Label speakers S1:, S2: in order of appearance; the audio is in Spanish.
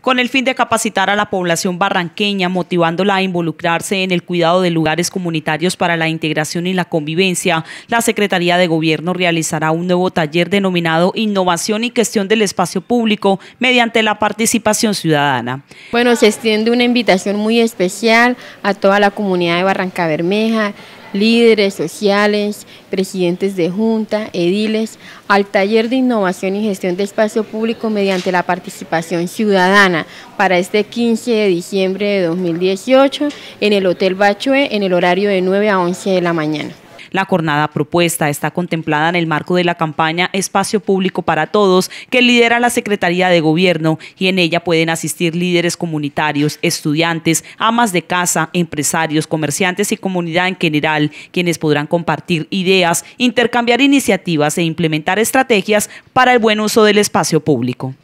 S1: Con el fin de capacitar a la población barranqueña, motivándola a involucrarse en el cuidado de lugares comunitarios para la integración y la convivencia, la Secretaría de Gobierno realizará un nuevo taller denominado Innovación y Gestión del Espacio Público mediante la participación ciudadana.
S2: Bueno, se extiende una invitación muy especial a toda la comunidad de Barranca Bermeja, líderes sociales, presidentes de junta, ediles, al taller de innovación y gestión de espacio público mediante la participación ciudadana para este 15 de diciembre de 2018 en el Hotel Bachue en el horario de 9 a 11 de la mañana.
S1: La jornada propuesta está contemplada en el marco de la campaña Espacio Público para Todos, que lidera la Secretaría de Gobierno y en ella pueden asistir líderes comunitarios, estudiantes, amas de casa, empresarios, comerciantes y comunidad en general, quienes podrán compartir ideas, intercambiar iniciativas e implementar estrategias para el buen uso del espacio público.